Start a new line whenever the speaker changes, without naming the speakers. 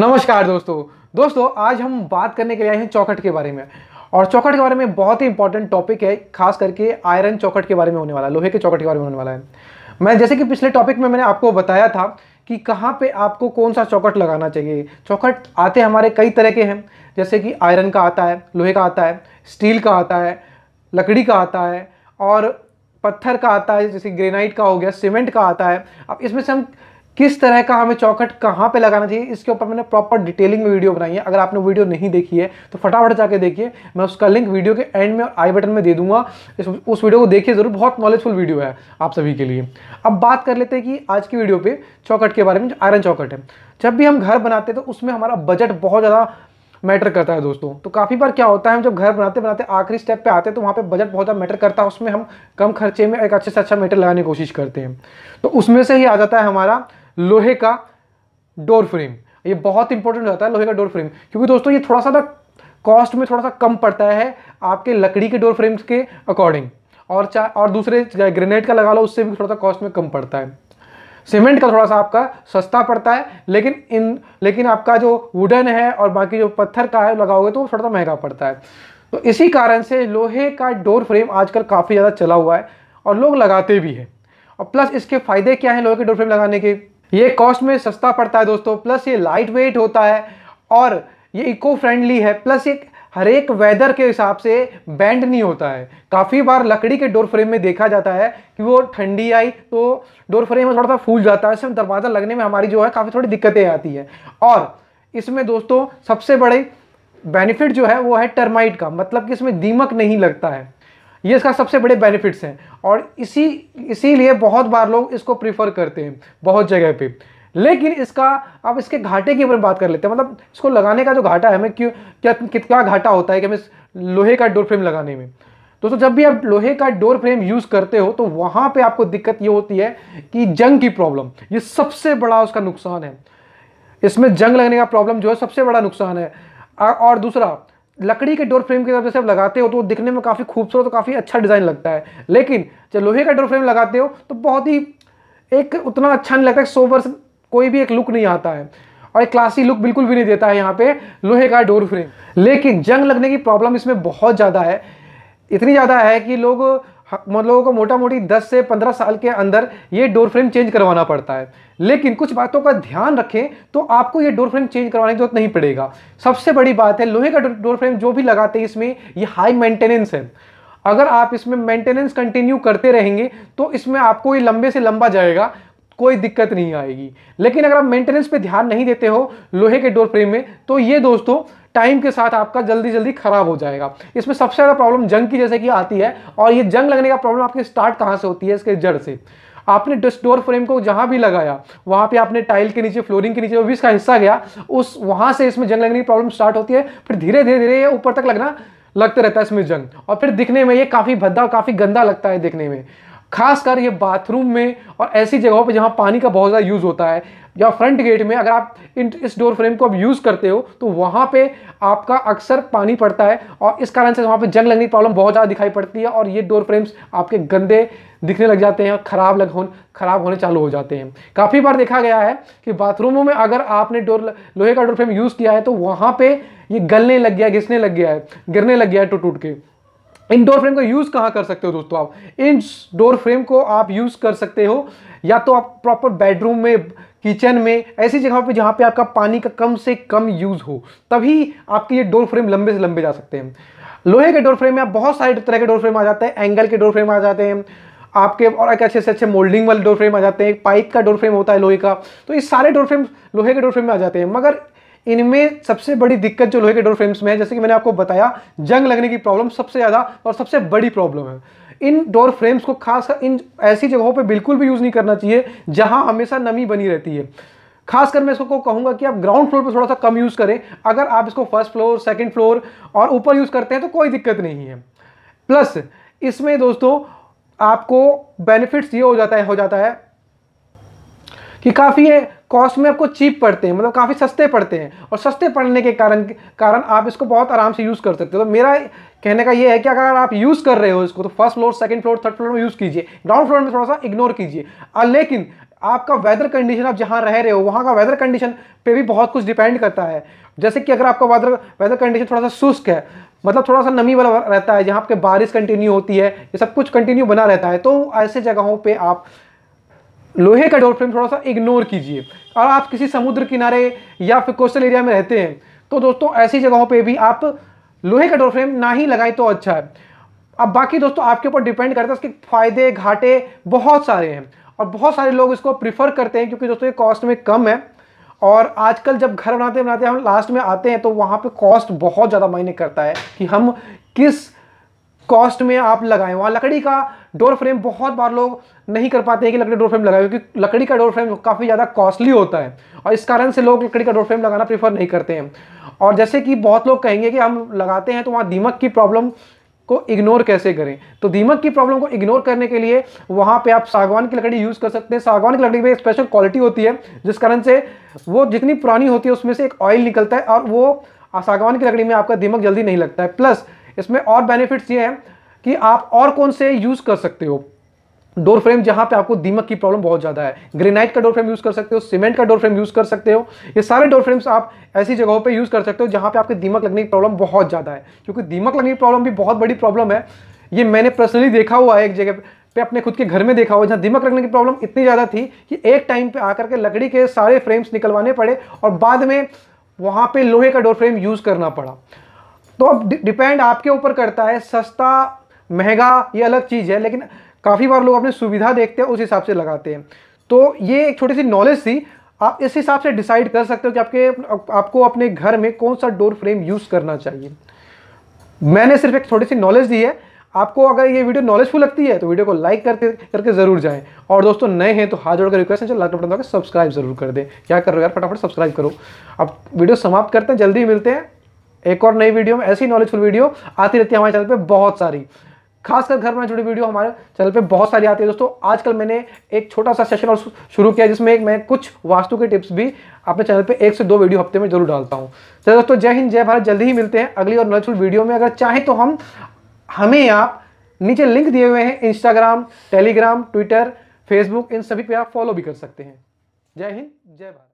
नमस्कार दोस्तों दोस्तों आज हम बात करने के लिए आए हैं चौखट के बारे में और चौखट के बारे में बहुत ही इंपॉर्टेंट टॉपिक है खास करके आयरन चौखट के बारे में होने वाला है लोहे के चौखट के बारे में होने वाला है मैं जैसे कि पिछले टॉपिक में मैंने आपको बताया था कि कहाँ पे आपको कौन सा चौखट लगाना चाहिए चौखट आते हमारे कई तरह के हैं जैसे कि आयरन का आता है लोहे का आता है स्टील का आता है लकड़ी का आता है और पत्थर का आता है जैसे ग्रेनाइट का हो गया सीमेंट का आता है अब इसमें से हम किस तरह का हमें चौखट कहाँ पे लगाना चाहिए इसके ऊपर मैंने प्रॉपर डिटेलिंग में वीडियो बनाई है अगर आपने वीडियो नहीं देखी है तो फटाफट जाके देखिए मैं उसका लिंक वीडियो के एंड में और आई बटन में दे दूंगा इस उस वीडियो को देखिए ज़रूर बहुत नॉलेजफुल वीडियो है आप सभी के लिए अब बात कर लेते हैं कि आज की वीडियो पर चौखट के बारे में आयरन चौखट है जब भी हम घर बनाते हैं तो उसमें हमारा बजट बहुत ज़्यादा मैटर करता है दोस्तों तो काफ़ी बार क्या होता है हम जब घर बनाते बनाते आखिरी स्टेप पे आते हैं तो वहाँ पे बजट बहुत ज़्यादा मैटर करता है उसमें हम कम खर्चे में एक अच्छे से अच्छा मैटर लगाने की कोशिश करते हैं तो उसमें से ही आ जाता है हमारा लोहे का डोर फ्रेम ये बहुत इंपॉर्टेंट हो जाता है लोहे का डोर फ्रेम क्योंकि दोस्तों ये थोड़ा सा ना कॉस्ट में थोड़ा सा कम पड़ता है आपके लकड़ी के डोर फ्रेम्स के अकॉर्डिंग और चाहे और दूसरे ग्रेनेड का लगा लो उससे भी थोड़ा सा कॉस्ट में कम पड़ता है सीमेंट का थोड़ा सा आपका सस्ता पड़ता है लेकिन इन लेकिन आपका जो वुडन है और बाकी जो पत्थर का है लगाओगे तो वो थोड़ा सा महंगा पड़ता है तो इसी कारण से लोहे का डोर फ्रेम आजकल काफ़ी ज़्यादा चला हुआ है और लोग लगाते भी हैं और प्लस इसके फ़ायदे क्या हैं लोहे के डोर फ्रेम लगाने के ये कॉस्ट में सस्ता पड़ता है दोस्तों प्लस ये लाइट वेट होता है और ये इको फ्रेंडली है प्लस एक हर एक वेदर के हिसाब से बैंड नहीं होता है काफ़ी बार लकड़ी के डोर फ्रेम में देखा जाता है कि वो ठंडी आई तो डोर फ्रेम में थोड़ा सा फूल जाता है इसमें दरवाज़ा लगने में हमारी जो है काफ़ी थोड़ी दिक्कतें आती है और इसमें दोस्तों सबसे बड़े बेनिफिट जो है वो है टर्माइट का मतलब कि इसमें दीमक नहीं लगता है ये इसका सबसे बड़े बेनिफिट्स हैं और इसी इसीलिए बहुत बार लोग इसको प्रीफर करते हैं बहुत जगह पे लेकिन इसका अब इसके घाटे की बात कर लेते हैं मतलब इसको लगाने का जो घाटा है हमें क्यों क्या कितना घाटा होता है कि हमें लोहे का डोर फ्रेम लगाने में दोस्तों जब भी आप लोहे का डोर फ्रेम यूज़ करते हो तो वहाँ पर आपको दिक्कत ये होती है कि जंग की प्रॉब्लम ये सबसे बड़ा उसका नुकसान है इसमें जंग लगने का प्रॉब्लम जो है सबसे बड़ा नुकसान है और दूसरा लकड़ी के डोर फ्रेम की तरफ जैसे आप लगाते हो तो वो दिखने में काफ़ी खूबसूरत और काफ़ी अच्छा डिज़ाइन लगता है लेकिन जब लोहे का डोर फ्रेम लगाते हो तो बहुत ही एक उतना अच्छा नहीं लगता है वर्ष कोई भी एक लुक नहीं आता है और एक क्लासी लुक बिल्कुल भी नहीं देता है यहाँ पे लोहे का डोर फ्रेम लेकिन जंग लगने की प्रॉब्लम इसमें बहुत ज़्यादा है इतनी ज़्यादा है कि लोग लोगों को मोटा मोटी 10 से 15 साल के अंदर ये डोर फ्रेम चेंज करवाना पड़ता है लेकिन कुछ बातों का ध्यान रखें तो आपको ये डोर फ्रेम चेंज करवाने की जरूरत नहीं पड़ेगा सबसे बड़ी बात है लोहे का डोर फ्रेम जो भी लगाते हैं इसमें ये हाई मेंटेनेंस है अगर आप इसमें मेंटेनेंस कंटिन्यू करते रहेंगे तो इसमें आपको ये लंबे से लंबा जाएगा कोई दिक्कत नहीं आएगी लेकिन अगर आप मेंटेनेंस पे ध्यान नहीं देते हो लोहे के डोर फ्रेम में तो ये दोस्तों टाइम के साथ आपका जल्दी जल्दी खराब हो जाएगा इसमें सबसे ज़्यादा प्रॉब्लम जंग की जैसे कि आती है और ये जंग लगने का प्रॉब्लम आपकी स्टार्ट कहाँ से होती है इसके जड़ से आपने डोर फ्रेम को जहां भी लगाया वहां पे आपने टाइल के नीचे फ्लोरिंग के नीचे जो भी इसका हिस्सा गया उस वहां से इसमें जंग लगने की प्रॉब्लम स्टार्ट होती है फिर धीरे धीरे धीरे ऊपर तक लगना लगते रहता है इसमें जंग और फिर दिखने में ये काफ़ी भद्दा और काफ़ी गंदा लगता है देखने में खासकर ये बाथरूम में और ऐसी जगहों पे जहाँ पानी का बहुत ज़्यादा यूज़ होता है या फ्रंट गेट में अगर आप इन इस डोर फ्रेम को अब यूज़ करते हो तो वहाँ पे आपका अक्सर पानी पड़ता है और इस कारण से वहाँ पे जंग लगने की प्रॉब्लम बहुत ज़्यादा दिखाई पड़ती है और ये डोर फ्रेम्स आपके गंदे दिखने लग जाते हैं और ख़राब लग हो ख़राब होने चालू हो जाते हैं काफ़ी बार देखा गया है कि बाथरूमों में अगर आपने डोर लोहे का डोर फ्रेम यूज़ किया है तो वहाँ पर ये गलने लग गया घिसने लग गया है गिरने लग गया है टूट टूट के इन डोर फ्रेम का यूज़ कहाँ कर सकते हो दोस्तों आप इन डोर फ्रेम को आप यूज़ कर सकते हो या तो आप प्रॉपर बेडरूम में किचन में ऐसी जगह पे जहाँ पे आपका पानी का कम से कम यूज़ हो तभी आपके ये डोर फ्रेम लंबे से लंबे जा सकते हैं लोहे के डोर फ्रेम में आप बहुत सारे तरह के डोर फ्रेम आ जाते हैं एंगल के डोर फ्रेम आ जाते हैं आपके और एक अच्छे से अच्छे मोल्डिंग वाले डोर फ्रेम आ जाते हैं पाइप का डोर फ्रेम होता है लोहे का तो ये सारे डोर फ्रेम लोहे के डोर फ्रेम में आ जाते हैं मगर इनमें सबसे बड़ी दिक्कत जो लोहे के डोर फ्रेम्स में है जैसे कि मैंने आपको बताया जंग लगने की प्रॉब्लम सबसे ज़्यादा और सबसे बड़ी प्रॉब्लम है इन डोर फ्रेम्स को खासकर इन ऐसी जगहों पर बिल्कुल भी यूज़ नहीं करना चाहिए जहाँ हमेशा नमी बनी रहती है खासकर मैं इसको कहूँगा कि आप ग्राउंड फ्लोर पर थोड़ा सा कम यूज़ करें अगर आप इसको फर्स्ट फ्लोर सेकेंड फ्लोर और ऊपर यूज़ करते हैं तो कोई दिक्कत नहीं है प्लस इसमें दोस्तों आपको बेनिफिट्स ये हो जाता है हो जाता है कि काफ़ी है कॉस्ट में आपको चीप पड़ते हैं मतलब काफ़ी सस्ते पड़ते हैं और सस्ते पड़ने के कारण कारण आप इसको बहुत आराम से यूज़ कर सकते हो तो मेरा कहने का ये है कि अगर आप यूज़ कर रहे हो इसको तो first floor second floor third floor में यूज़ कीजिए ग्राउंड फ्लोर में थोड़ा सा इग्नोर कीजिए लेकिन आपका वेदर कंडीशन आप जहाँ रह रहे हो वहाँ का वेदर कंडीशन पर भी बहुत कुछ डिपेंड करता है जैसे कि अगर आपका वेदर वेदर कंडीशन थोड़ा सा शुष्क है मतलब थोड़ा सा नमी वाला रहता है जहाँ आपके बारिश कंटिन्यू होती है ये सब कुछ कंटिन्यू बना रहता है तो ऐसे जगहों पर आप लोहे का डोर फ्रेम थोड़ा सा इग्नोर कीजिए और आप किसी समुद्र किनारे या फिर कोस्टल एरिया में रहते हैं तो दोस्तों ऐसी जगहों पे भी आप लोहे का डोर फ्रेम ना ही लगाएं तो अच्छा है अब बाकी दोस्तों आपके ऊपर डिपेंड करता है इसके फ़ायदे घाटे बहुत सारे हैं और बहुत सारे लोग इसको प्रीफर करते हैं क्योंकि दोस्तों ये कॉस्ट में कम है और आजकल जब घर बनाते बनाते हम लास्ट में आते हैं तो वहाँ पर कॉस्ट बहुत ज़्यादा मायने करता है कि हम किस कॉस्ट में आप लगाएं वहाँ लकड़ी का डोर फ्रेम बहुत बार लोग नहीं कर पाते हैं कि लकड़ी डोर फ्रेम लगाए क्योंकि लकड़ी का डोर फ्रेम काफ़ी ज़्यादा कॉस्टली होता है और इस कारण से लोग लकड़ी का डोर फ्रेम लगाना प्रेफर नहीं करते हैं और जैसे कि बहुत लोग कहेंगे कि हम लगाते हैं तो वहाँ दीमक की प्रॉब्लम को इग्नोर कैसे करें तो दीमक की प्रॉब्लम को इग्नोर करने के लिए वहाँ पर आप सागवान की लकड़ी यूज़ कर सकते हैं सागवान की लकड़ी में स्पेशल क्वालिटी होती है जिस कारण से वो जितनी पुरानी होती है उसमें से एक ऑयल निकलता है और वो सागवान की लकड़ी में आपका दीमक जल्दी नहीं लगता है प्लस इसमें और बेनिफिट्स ये हैं कि आप और कौन से यूज़ कर सकते हो डोर फ्रेम जहाँ पे आपको दीमक की प्रॉब्लम बहुत ज़्यादा है ग्रेनाइट का डोर फ्रेम यूज़ कर सकते हो सीमेंट का डोर फ्रेम यूज़ कर सकते हो ये सारे डोर फ्रेम्स आप ऐसी जगहों पे यूज़ कर सकते हो जहाँ पे आपके दीमक लगने की प्रॉब्लम बहुत ज़्यादा है क्योंकि दीमक लगने की प्रॉब्लम भी बहुत बड़ी प्रॉब्लम है ये मैंने पर्सनली देखा हुआ है एक जगह पे अपने खुद के घर में देखा हुआ जहाँ दीमक लगने की प्रॉब्लम इतनी ज़्यादा थी कि एक टाइम पर आकर के लकड़ी के सारे फ्रेम्स निकलवाने पड़े और बाद में वहाँ पर लोहे का डोर फ्रेम यूज़ करना पड़ा तो अब डिपेंड आपके ऊपर करता है सस्ता महंगा ये अलग चीज़ है लेकिन काफ़ी बार लोग अपनी सुविधा देखते हैं उस हिसाब से लगाते हैं तो ये एक छोटी सी नॉलेज थी आप इस हिसाब से डिसाइड कर सकते हो कि आपके आपको अपने घर में कौन सा डोर फ्रेम यूज़ करना चाहिए मैंने सिर्फ एक छोटी सी नॉलेज दी है आपको अगर ये वीडियो नॉलेजफुल लगती है तो वीडियो को लाइक करके करके जरूर जाएं और दोस्तों नए हैं तो हाथ जोड़कर रिक्वेस्ट है चलो लाइक बटन सब्सक्राइब जरूर कर दें क्या करो यार फटाफट सब्सक्राइब करो अब वीडियो समाप्त करते हैं जल्दी मिलते हैं एक और नई वीडियो में ऐसी नॉलेजफुल वीडियो आती रहती है हमारे चैनल पे बहुत सारी खासकर घर में जुड़ी वीडियो हमारे चैनल पे बहुत सारी आती है दोस्तों आजकल मैंने एक छोटा सा सेशन और शुरू किया जिसमें एक मैं कुछ वास्तु के टिप्स भी अपने चैनल पे एक से दो वीडियो हफ्ते में जरूर डालता हूँ चलिए तो दोस्तों जय हिंद जय भारत जल्दी ही मिलते हैं अगली और नॉलेजफुल वीडियो में अगर चाहें तो हम हमें आप नीचे लिंक दिए हुए हैं इंस्टाग्राम टेलीग्राम ट्विटर फेसबुक इन सभी पर आप फॉलो भी कर सकते हैं जय हिंद जय भारत